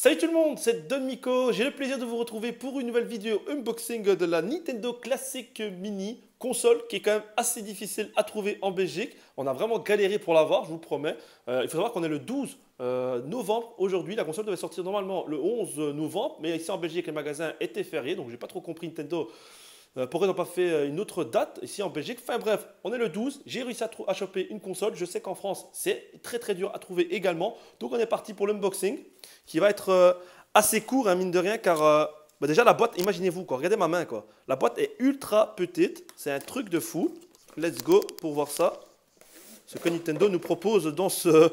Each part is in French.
Salut tout le monde, c'est Don Miko. J'ai le plaisir de vous retrouver pour une nouvelle vidéo unboxing de la Nintendo Classic Mini console qui est quand même assez difficile à trouver en Belgique. On a vraiment galéré pour l'avoir, je vous promets. Euh, il faut savoir qu'on est le 12 euh, novembre aujourd'hui. La console devait sortir normalement le 11 euh, novembre, mais ici en Belgique, les magasins étaient fériés, donc j'ai pas trop compris Nintendo euh, pourquoi ils n'ont pas fait euh, une autre date ici en Belgique Enfin bref, on est le 12, j'ai réussi à, choper une console. Je sais qu'en France, c'est très très dur à trouver également. Donc on est parti pour l'unboxing qui va être euh, assez court, hein, mine de rien, car bah, déjà la boîte, imaginez-vous, quoi, regardez ma main. quoi. La boîte est ultra petite, c'est un truc de fou. Let's go pour voir ça. Ce que Nintendo nous propose dans ce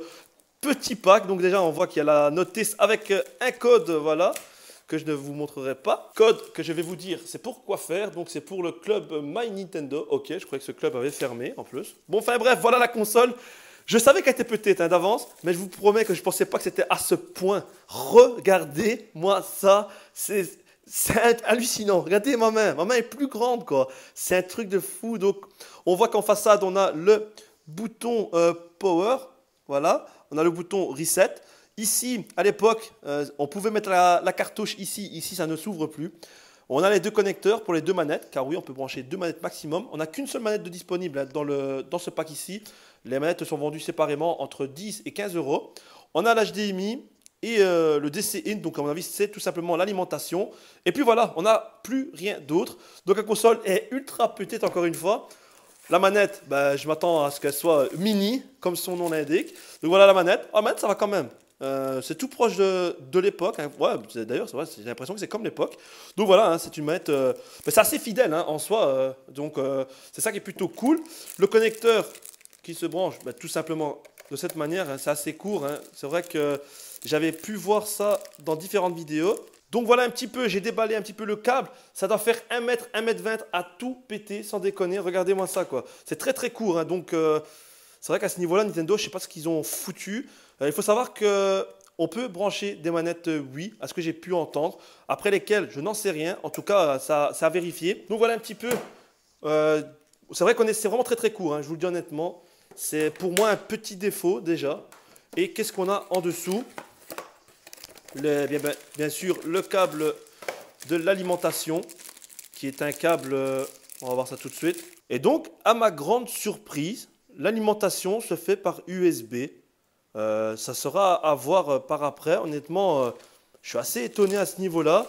petit pack. Donc déjà, on voit qu'il y a la notice avec un code, voilà que je ne vous montrerai pas. Code que je vais vous dire, c'est pour quoi faire. Donc c'est pour le club My Nintendo. Ok, je croyais que ce club avait fermé en plus. Bon, enfin bref, voilà la console. Je savais qu'elle était petite être hein, d'avance, mais je vous promets que je ne pensais pas que c'était à ce point. Regardez-moi ça, c'est hallucinant. Regardez ma main, ma main est plus grande quoi. C'est un truc de fou. Donc on voit qu'en façade on a le bouton euh, power, voilà. On a le bouton reset. Ici, à l'époque, euh, on pouvait mettre la, cartouche ici, ici ça ne s'ouvre plus. On a les deux connecteurs pour les deux manettes, car oui, on peut brancher deux manettes maximum. On n'a qu'une seule manette de disponible hein, dans, le, dans ce pack ici. Les manettes sont vendues séparément entre 10 et 15 euros. On a l'HDMI et euh, le DC-IN, donc à mon avis, c'est tout simplement l'alimentation. Et puis voilà, on n'a plus rien d'autre. Donc la console est ultra petite encore une fois. La manette, ben, je m'attends à ce qu'elle soit mini, comme son nom l'indique. Donc voilà la manette. oh, ça va quand même. Euh, c'est tout proche de, l'époque. Hein. D'ailleurs, j'ai l'impression que c'est comme l'époque. Donc voilà, hein, c'est une manette. Euh, c'est assez fidèle hein, en soi. Euh, donc c'est ça qui est plutôt cool. Le connecteur qui se branche, bah, tout simplement de cette manière, c'est assez court. C'est vrai que j'avais pu voir ça dans différentes vidéos. Donc voilà un petit peu, j'ai déballé un petit peu le câble. Ça doit faire 1 mètre, 1 mètre 20 à tout péter, sans déconner. Regardez-moi ça, quoi. C'est très très court. donc c'est vrai qu'à ce niveau-là, Nintendo, je ne sais pas ce qu'ils ont foutu. Euh, il faut savoir que on peut brancher des manettes oui, euh, à ce que j'ai pu entendre, après lesquelles je n'en sais rien. En tout cas, euh, ça, a vérifié. Donc voilà un petit peu. c'est vrai qu'on est, c'est vraiment très très court. Hein, je vous le dis honnêtement, c'est pour moi un petit défaut déjà. Et qu'est-ce qu'on a en dessous eh ben, bien, sûr, le câble de l'alimentation, qui est un câble. on va voir ça tout de suite. Et donc, à ma grande surprise, l'alimentation se fait par USB. Euh, ça sera à voir euh, par après. Honnêtement, euh, je suis assez étonné à ce niveau-là.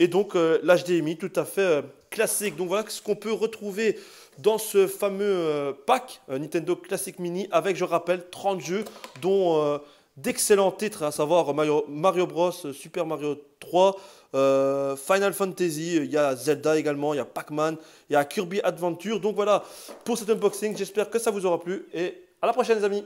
Et donc, l'HDMI tout à fait classique. Donc, voilà ce qu'on peut retrouver dans ce fameux pack Nintendo Classic Mini avec, je rappelle, 30 jeux, dont d'excellents titres, à savoir Mario, Bros, Super Mario 3, euh, Final Fantasy, il y a Zelda également, il y a Pac-Man, il y a Kirby Adventure. Donc voilà pour cet unboxing, j'espère que ça vous aura plu et à la prochaine les amis